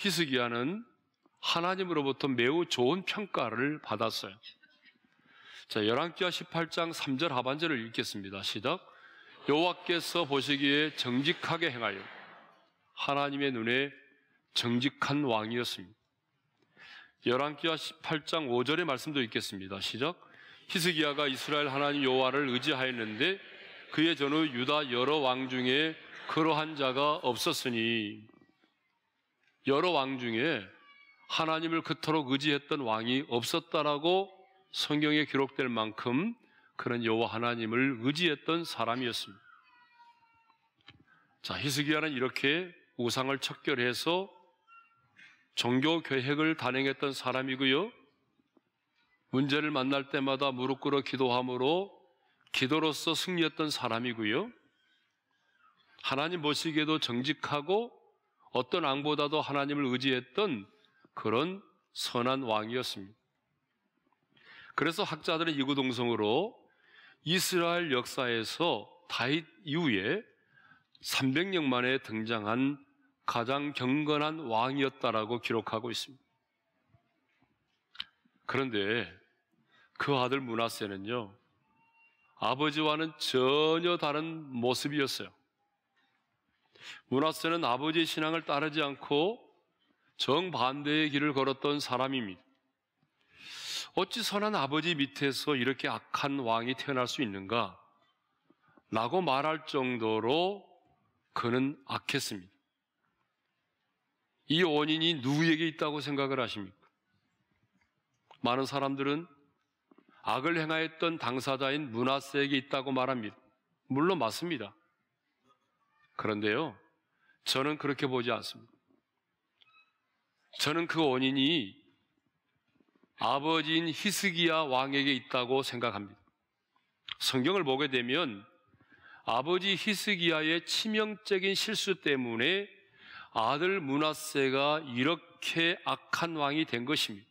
히스기야는 하나님으로부터 매우 좋은 평가를 받았어요. 자, 열왕기하 18장 3절 하반절을 읽겠습니다. 시작. 여호와께서 보시기에 정직하게 행하여 하나님의 눈에 정직한 왕이었습니다. 열왕기하 18장 5절의 말씀도 읽겠습니다. 시작. 히스기야가 이스라엘 하나님 여호와를 의지하였는데 그의 전후 유다 여러 왕 중에 그러한 자가 없었으니 여러 왕 중에 하나님을 그토록 의지했던 왕이 없었다라고 성경에 기록될 만큼 그런 여호와 하나님을 의지했던 사람이었습니다. 자, 히스기야는 이렇게 우상을 척결해서 종교 계획을 단행했던 사람이고요. 문제를 만날 때마다 무릎 꿇어 기도함으로 기도로서 승리했던 사람이고요. 하나님 보시기에도 정직하고 어떤 왕보다도 하나님을 의지했던 그런 선한 왕이었습니다. 그래서 학자들은 이구동성으로 이스라엘 역사에서 다윗 이후에 300년 만에 등장한 가장 경건한 왕이었다라고 기록하고 있습니다. 그런데 그 아들 문하세는요 아버지와는 전혀 다른 모습이었어요. 문하세는 아버지의 신앙을 따르지 않고 정반대의 길을 걸었던 사람입니다. 어찌 선한 아버지 밑에서 이렇게 악한 왕이 태어날 수 있는가? 라고 말할 정도로 그는 악했습니다. 이 원인이 누구에게 있다고 생각을 하십니까? 많은 사람들은 악을 행하였던 당사자인 문하세에게 있다고 말합니다. 물론 맞습니다. 그런데요, 저는 그렇게 보지 않습니다. 저는 그 원인이 아버지인 히스기야 왕에게 있다고 생각합니다. 성경을 보게 되면 아버지 히스기야의 치명적인 실수 때문에 아들 문하세가 이렇게 악한 왕이 된 것입니다.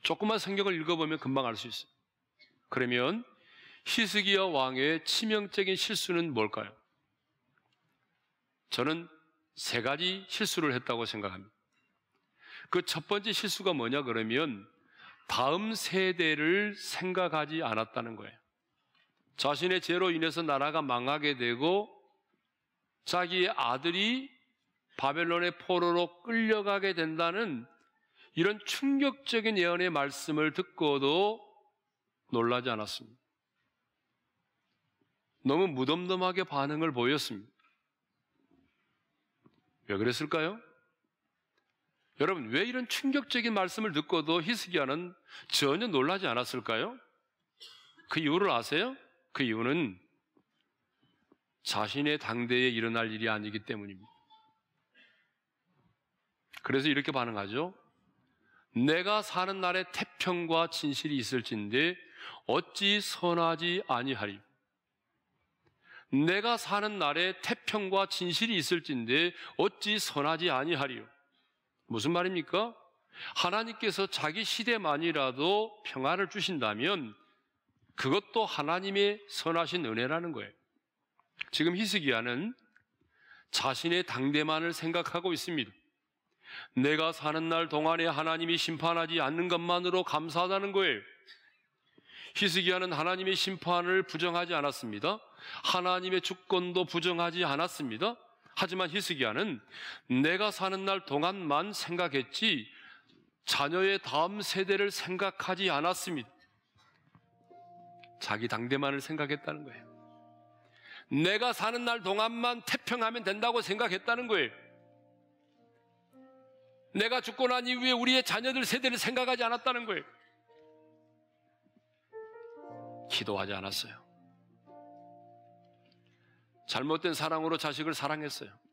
조금만 성경을 읽어보면 금방 알 수 있어요. 그러면 히스기야 왕의 치명적인 실수는 뭘까요? 저는 세 가지 실수를 했다고 생각합니다. 그 첫 번째 실수가 뭐냐 그러면 다음 세대를 생각하지 않았다는 거예요. 자신의 죄로 인해서 나라가 망하게 되고 자기의 아들이 바벨론의 포로로 끌려가게 된다는 이런 충격적인 예언의 말씀을 듣고도 놀라지 않았습니다. 너무 무덤덤하게 반응을 보였습니다. 왜 그랬을까요? 여러분, 왜 이런 충격적인 말씀을 듣고도 히스기야는 전혀 놀라지 않았을까요? 그 이유를 아세요? 그 이유는 자신의 당대에 일어날 일이 아니기 때문입니다. 그래서 이렇게 반응하죠. 내가 사는 날에 태평과 진실이 있을진데 어찌 선하지 아니하리. 내가 사는 날에 태평과 진실이 있을진데 어찌 선하지 아니하리요. 무슨 말입니까? 하나님께서 자기 시대만이라도 평안을 주신다면 그것도 하나님의 선하신 은혜라는 거예요. 지금 히스기야는 자신의 당대만을 생각하고 있습니다. 내가 사는 날 동안에 하나님이 심판하지 않는 것만으로 감사하다는 거예요. 히스기야는 하나님의 심판을 부정하지 않았습니다. 하나님의 주권도 부정하지 않았습니다. 하지만 히스기야는 내가 사는 날 동안만 생각했지 자녀의 다음 세대를 생각하지 않았습니다. 자기 당대만을 생각했다는 거예요. 내가 사는 날 동안만 태평하면 된다고 생각했다는 거예요. 내가 죽고 난 이후에 우리의 자녀들 세대를 생각하지 않았다는 거예요. 기도하지 않았어요. 잘못된 사랑으로 자식을 사랑했어요.